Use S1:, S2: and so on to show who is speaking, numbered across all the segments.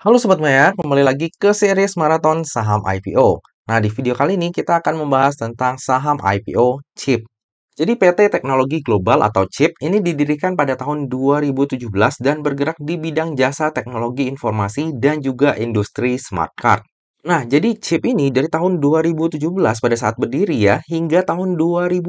S1: Halo Sobat Maya kembali lagi ke series Marathon saham IPO. Nah, di video kali ini kita akan membahas tentang saham IPO CHIP. Jadi PT Teknologi Global atau CHIP ini didirikan pada tahun 2017 dan bergerak di bidang jasa teknologi informasi dan juga industri smart card. Nah, jadi CHIP ini dari tahun 2017 pada saat berdiri ya hingga tahun 2020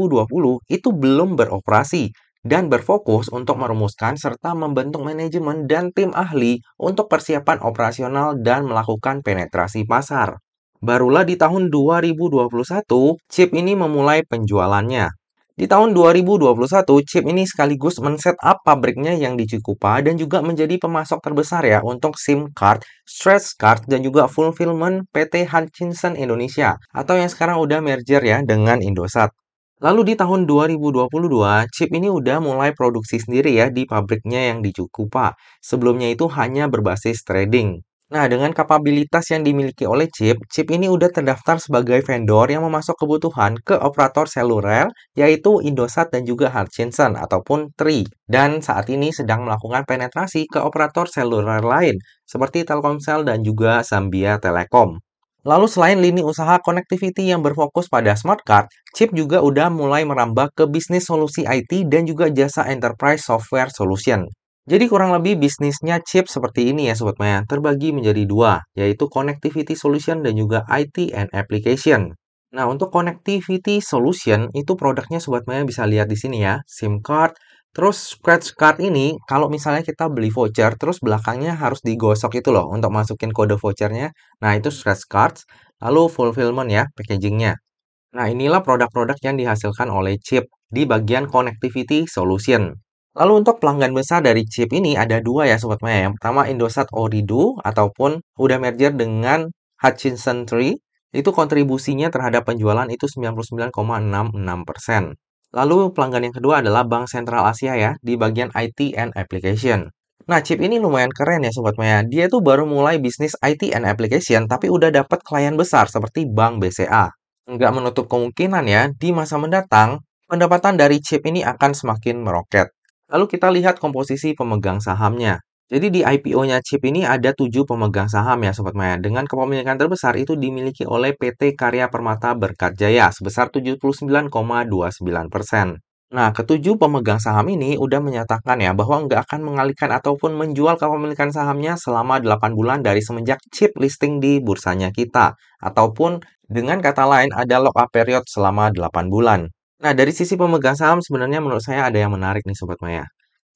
S1: itu belum beroperasi dan berfokus untuk merumuskan serta membentuk manajemen dan tim ahli untuk persiapan operasional dan melakukan penetrasi pasar. Barulah di tahun 2021, chip ini memulai penjualannya. Di tahun 2021, chip ini sekaligus men-set up pabriknya yang di Cikupa dan juga menjadi pemasok terbesar ya untuk SIM card, stretch card, dan juga fulfillment PT Hutchinson Indonesia atau yang sekarang udah merger ya dengan Indosat. Lalu di tahun 2022, chip ini udah mulai produksi sendiri ya di pabriknya yang di Cukupa. Sebelumnya itu hanya berbasis trading. Nah, dengan kapabilitas yang dimiliki oleh chip, chip ini udah terdaftar sebagai vendor yang memasok kebutuhan ke operator seluler, yaitu Indosat dan juga Hutchinson ataupun TRI. Dan saat ini sedang melakukan penetrasi ke operator seluler lain, seperti Telkomsel dan juga Zambia Telekom. Lalu selain lini usaha connectivity yang berfokus pada smart card, chip juga udah mulai merambah ke bisnis solusi IT dan juga jasa enterprise software solution. Jadi kurang lebih bisnisnya chip seperti ini ya Sobat Maya, terbagi menjadi dua, yaitu connectivity solution dan juga IT and application. Nah, untuk connectivity solution itu produknya Sobat Maya bisa lihat di sini ya, SIM card, Terus scratch card ini kalau misalnya kita beli voucher terus belakangnya harus digosok itu loh untuk masukin kode vouchernya. Nah itu scratch cards lalu fulfillment ya packagingnya. Nah inilah produk-produk yang dihasilkan oleh chip di bagian connectivity solution. Lalu untuk pelanggan besar dari chip ini ada dua ya Sobat Maya. Yang pertama Indosat Ooredoo ataupun udah merger dengan Hutchinson 3 itu kontribusinya terhadap penjualan itu 99,66%. Lalu pelanggan yang kedua adalah Bank Sentral Asia ya, di bagian IT and Application. Nah, chip ini lumayan keren ya Sobat Maya. Dia tuh baru mulai bisnis IT and Application, tapi udah dapat klien besar seperti Bank BCA. Nggak menutup kemungkinan ya, di masa mendatang, pendapatan dari chip ini akan semakin meroket. Lalu kita lihat komposisi pemegang sahamnya. Jadi di IPO-nya Chip ini ada tujuh pemegang saham ya Sobat Maya. Dengan kepemilikan terbesar itu dimiliki oleh PT Karya Permata Berkat Jaya sebesar 79,29 Nah, ketujuh pemegang saham ini udah menyatakan ya bahwa nggak akan mengalihkan ataupun menjual kepemilikan sahamnya selama 8 bulan dari semenjak chip listing di bursanya kita. Ataupun dengan kata lain ada lock-up period selama 8 bulan. Nah, dari sisi pemegang saham sebenarnya menurut saya ada yang menarik nih Sobat Maya.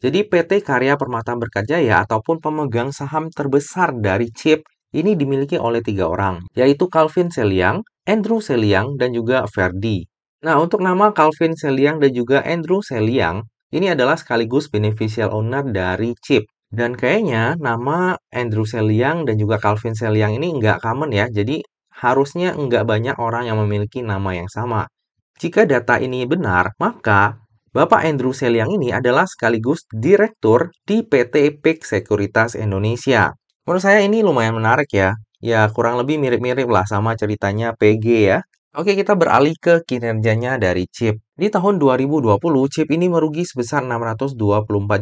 S1: Jadi PT Karya Permata Berkajaya ataupun pemegang saham terbesar dari CHIP ini dimiliki oleh tiga orang, yaitu Calvin Seliang, Andrew Seliang, dan juga Verdi. Nah, untuk nama Calvin Seliang dan juga Andrew Seliang, ini adalah sekaligus beneficial owner dari CHIP. Dan kayaknya nama Andrew Seliang dan juga Calvin Seliang ini nggak common ya, jadi harusnya nggak banyak orang yang memiliki nama yang sama. Jika data ini benar, maka Bapak Andrew Seliang ini adalah sekaligus direktur di PT Peak Sekuritas Indonesia. Menurut saya ini lumayan menarik ya. Ya kurang lebih mirip-mirip lah sama ceritanya PG ya. Oke kita beralih ke kinerjanya dari Chip. Di tahun 2020 Chip ini merugi sebesar 624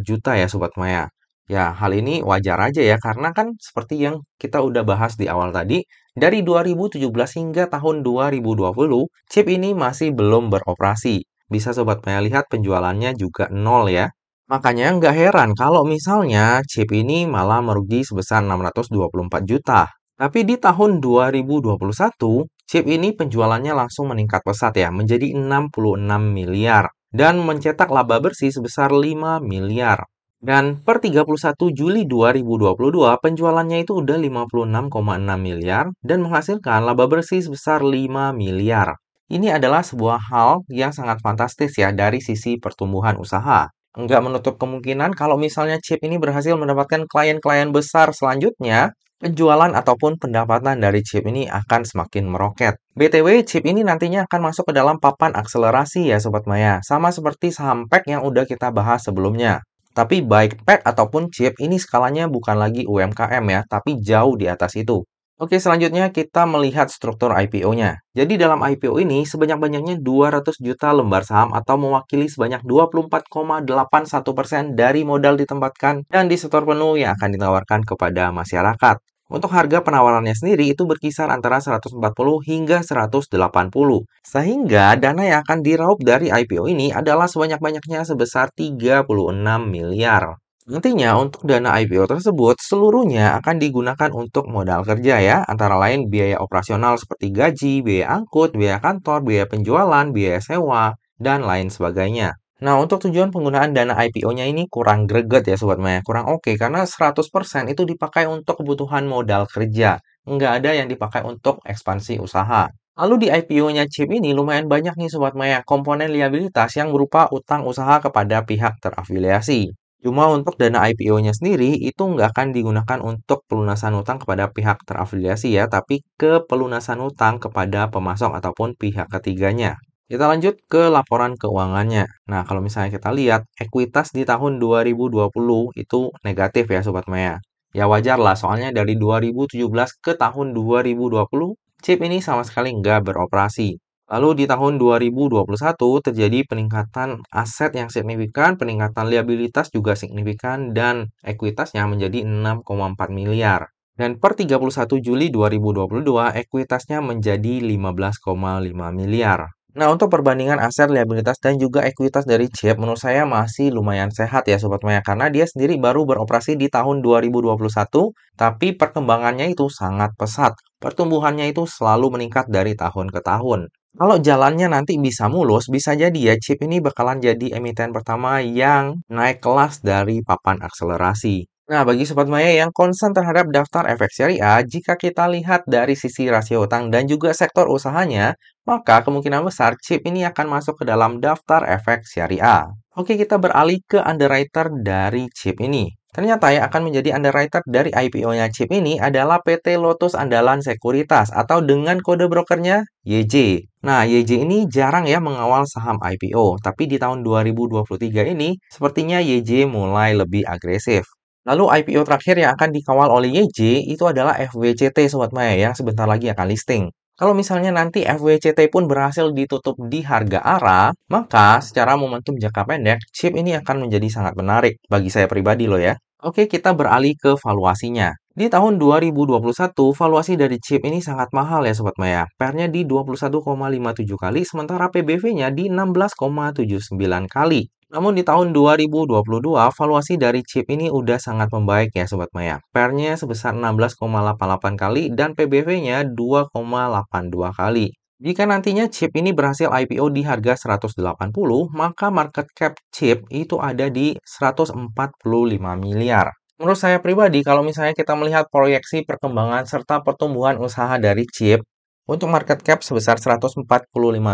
S1: juta ya Sobat Maya. Ya, hal ini wajar aja ya, karena kan seperti yang kita udah bahas di awal tadi, dari 2017 hingga tahun 2020, chip ini masih belum beroperasi bisa Sobat Maya lihat penjualannya juga nol ya. Makanya nggak heran kalau misalnya chip ini malah merugi sebesar 624 juta. Tapi di tahun 2021, chip ini penjualannya langsung meningkat pesat ya, menjadi 66 miliar. Dan mencetak laba bersih sebesar 5 miliar. Dan per 31 Juli 2022, penjualannya itu udah 56,6 miliar dan menghasilkan laba bersih sebesar 5 miliar. Ini adalah sebuah hal yang sangat fantastis ya dari sisi pertumbuhan usaha. Enggak menutup kemungkinan kalau misalnya chip ini berhasil mendapatkan klien-klien besar selanjutnya, penjualan ataupun pendapatan dari chip ini akan semakin meroket. BTW, chip ini nantinya akan masuk ke dalam papan akselerasi ya Sobat Maya, sama seperti saham pack e yang udah kita bahas sebelumnya. Tapi baik pet ataupun chip ini skalanya bukan lagi UMKM ya, tapi jauh di atas itu. Oke, selanjutnya kita melihat struktur IPO-nya. Jadi dalam IPO ini sebanyak-banyaknya 200 juta lembar saham atau mewakili sebanyak 24,81% dari modal ditempatkan dan disetor penuh yang akan ditawarkan kepada masyarakat. Untuk harga penawarannya sendiri itu berkisar antara 140 hingga 180. Sehingga dana yang akan diraup dari IPO ini adalah sebanyak-banyaknya sebesar 36 miliar nantinya untuk dana IPO tersebut seluruhnya akan digunakan untuk modal kerja ya, antara lain biaya operasional seperti gaji, biaya angkut, biaya kantor, biaya penjualan, biaya sewa, dan lain sebagainya. Nah, untuk tujuan penggunaan dana IPO-nya ini kurang greget ya Sobat Maya, kurang oke okay, karena 100% itu dipakai untuk kebutuhan modal kerja, nggak ada yang dipakai untuk ekspansi usaha. Lalu di IPO-nya chip ini lumayan banyak nih Sobat Maya, komponen liabilitas yang berupa utang usaha kepada pihak terafiliasi. Cuma untuk dana IPO-nya sendiri itu nggak akan digunakan untuk pelunasan utang kepada pihak terafiliasi ya, tapi ke pelunasan utang kepada pemasok ataupun pihak ketiganya. Kita lanjut ke laporan keuangannya. Nah, kalau misalnya kita lihat, ekuitas di tahun 2020 itu negatif ya Sobat Maya. Ya wajar lah, soalnya dari 2017 ke tahun 2020, chip ini sama sekali nggak beroperasi. Lalu di tahun 2021 terjadi peningkatan aset yang signifikan, peningkatan liabilitas juga signifikan dan ekuitasnya menjadi 6,4 miliar. Dan per 31 Juli 2022 ekuitasnya menjadi 15,5 miliar. Nah, untuk perbandingan aset, liabilitas, dan juga ekuitas dari CHIP menurut saya masih lumayan sehat ya Sobat Maya. Karena dia sendiri baru beroperasi di tahun 2021, tapi perkembangannya itu sangat pesat. Pertumbuhannya itu selalu meningkat dari tahun ke tahun. Kalau jalannya nanti bisa mulus, bisa jadi ya chip ini bakalan jadi emiten pertama yang naik kelas dari papan akselerasi. Nah, bagi sobat maya yang concern terhadap daftar efek syariah, jika kita lihat dari sisi rasio utang dan juga sektor usahanya, maka kemungkinan besar chip ini akan masuk ke dalam daftar efek syariah. Oke, kita beralih ke underwriter dari chip ini. Ternyata yang akan menjadi underwriter dari IPO-nya chip ini adalah PT Lotus Andalan Sekuritas atau dengan kode brokernya YJ. Nah, YJ ini jarang ya mengawal saham IPO, tapi di tahun 2023 ini sepertinya YJ mulai lebih agresif. Lalu IPO terakhir yang akan dikawal oleh YJ itu adalah FWCT Sobat Maya yang sebentar lagi akan listing. Kalau misalnya nanti FWCT pun berhasil ditutup di harga ARA, maka secara momentum jangka pendek, chip ini akan menjadi sangat menarik bagi saya pribadi loh ya. Oke, kita beralih ke valuasinya. Di tahun 2021, valuasi dari chip ini sangat mahal ya Sobat Maya. Pernya di 21,57 kali, sementara PBV-nya di 16,79 kali. Namun di tahun 2022, valuasi dari chip ini udah sangat membaik ya Sobat Maya. Pernya sebesar 16,88 kali dan PBV-nya 2,82 kali. Jika nantinya chip ini berhasil IPO di harga 180, maka market cap chip itu ada di 145 miliar. Menurut saya pribadi, kalau misalnya kita melihat proyeksi perkembangan serta pertumbuhan usaha dari chip, untuk market cap sebesar 145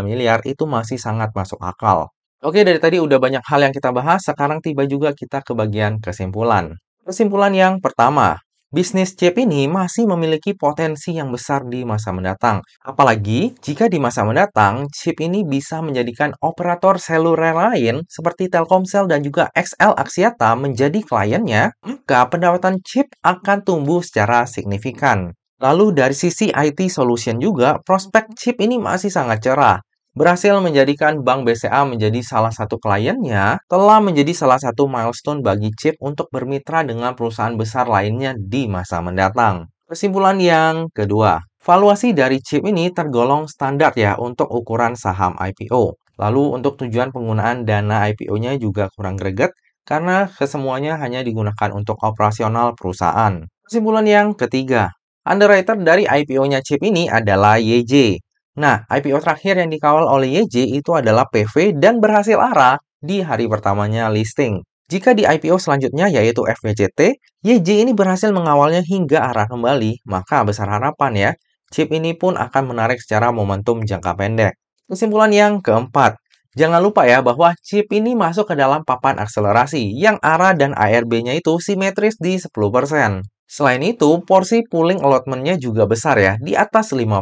S1: miliar itu masih sangat masuk akal. Oke, dari tadi udah banyak hal yang kita bahas, sekarang tiba juga kita ke bagian kesimpulan. Kesimpulan yang pertama, bisnis chip ini masih memiliki potensi yang besar di masa mendatang. Apalagi jika di masa mendatang, chip ini bisa menjadikan operator seluler lain seperti Telkomsel dan juga XL Axiata menjadi kliennya, maka pendapatan chip akan tumbuh secara signifikan. Lalu dari sisi IT solution juga, prospek chip ini masih sangat cerah berhasil menjadikan Bank BCA menjadi salah satu kliennya, telah menjadi salah satu milestone bagi Chip untuk bermitra dengan perusahaan besar lainnya di masa mendatang. Kesimpulan yang kedua, valuasi dari Chip ini tergolong standar ya untuk ukuran saham IPO. Lalu untuk tujuan penggunaan dana IPO-nya juga kurang greget karena kesemuanya hanya digunakan untuk operasional perusahaan. Kesimpulan yang ketiga, underwriter dari IPO-nya Chip ini adalah YJ, Nah, IPO terakhir yang dikawal oleh YJ itu adalah PV dan berhasil arah di hari pertamanya listing. Jika di IPO selanjutnya yaitu FVCT, YJ ini berhasil mengawalnya hingga arah kembali, maka besar harapan ya, chip ini pun akan menarik secara momentum jangka pendek. Kesimpulan yang keempat, jangan lupa ya bahwa chip ini masuk ke dalam papan akselerasi yang arah dan ARB-nya itu simetris di 10%. Selain itu, porsi pooling allotment-nya juga besar ya, di atas 50%.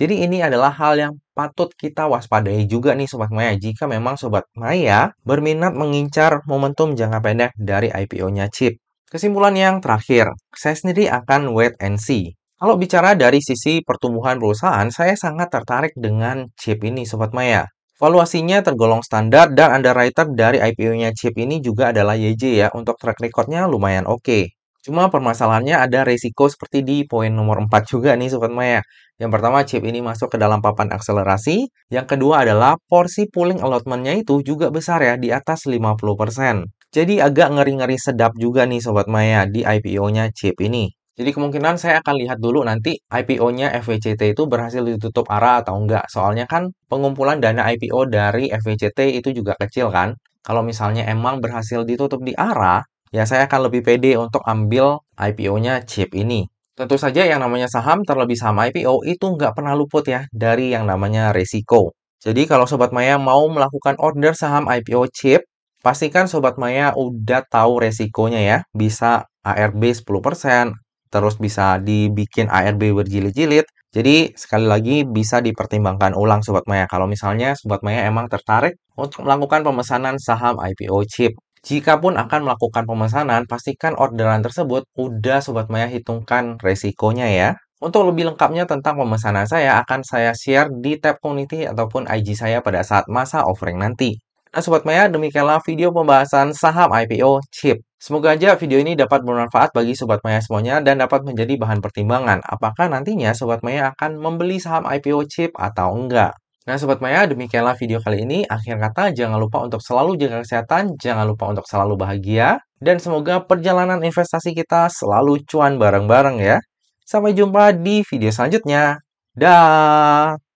S1: Jadi ini adalah hal yang patut kita waspadai juga nih Sobat Maya jika memang Sobat Maya berminat mengincar momentum jangka pendek dari IPO-nya chip. Kesimpulan yang terakhir, saya sendiri akan wait and see. Kalau bicara dari sisi pertumbuhan perusahaan, saya sangat tertarik dengan chip ini Sobat Maya. Valuasinya tergolong standar dan underwriter dari IPO-nya chip ini juga adalah YJ ya, untuk track recordnya lumayan oke. Okay. Cuma permasalahannya ada resiko seperti di poin nomor 4 juga nih Sobat Maya. Yang pertama, chip ini masuk ke dalam papan akselerasi. Yang kedua adalah porsi pooling allotmentnya itu juga besar ya, di atas 50%. Jadi agak ngeri-ngeri sedap juga nih Sobat Maya di IPO-nya chip ini. Jadi kemungkinan saya akan lihat dulu nanti IPO-nya FWCT itu berhasil ditutup arah atau enggak. Soalnya kan pengumpulan dana IPO dari FWCT itu juga kecil kan. Kalau misalnya emang berhasil ditutup di arah, ya saya akan lebih pede untuk ambil IPO-nya chip ini. Tentu saja yang namanya saham terlebih saham IPO itu nggak pernah luput ya dari yang namanya resiko. Jadi kalau Sobat Maya mau melakukan order saham IPO chip, pastikan Sobat Maya udah tahu resikonya ya. Bisa ARB 10%, terus bisa dibikin ARB berjilid-jilid. Jadi sekali lagi bisa dipertimbangkan ulang Sobat Maya. Kalau misalnya Sobat Maya emang tertarik untuk melakukan pemesanan saham IPO chip. Jika pun akan melakukan pemesanan, pastikan orderan tersebut udah Sobat Maya hitungkan resikonya ya. Untuk lebih lengkapnya tentang pemesanan saya akan saya share di tab community ataupun IG saya pada saat masa offering nanti. Nah Sobat Maya, demikianlah video pembahasan saham IPO chip. Semoga aja video ini dapat bermanfaat bagi Sobat Maya semuanya dan dapat menjadi bahan pertimbangan apakah nantinya Sobat Maya akan membeli saham IPO chip atau enggak. Nah, Sobat Maya, demikianlah video kali ini. Akhir kata, jangan lupa untuk selalu jaga kesehatan, jangan lupa untuk selalu bahagia, dan semoga perjalanan investasi kita selalu cuan bareng-bareng ya. Sampai jumpa di video selanjutnya. Dah.